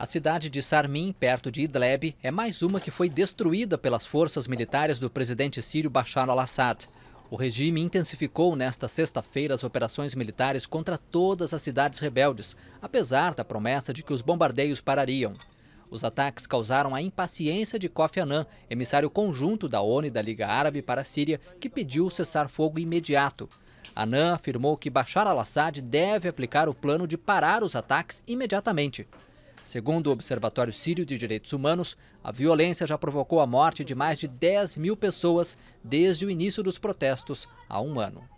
A cidade de Sarmin, perto de Idleb, é mais uma que foi destruída pelas forças militares do presidente sírio Bashar al-Assad. O regime intensificou nesta sexta-feira as operações militares contra todas as cidades rebeldes, apesar da promessa de que os bombardeios parariam. Os ataques causaram a impaciência de Kofi Annan, emissário conjunto da ONU e da Liga Árabe para a Síria, que pediu cessar-fogo imediato. Annan afirmou que Bashar al-Assad deve aplicar o plano de parar os ataques imediatamente. Segundo o Observatório Sírio de Direitos Humanos, a violência já provocou a morte de mais de 10 mil pessoas desde o início dos protestos há um ano.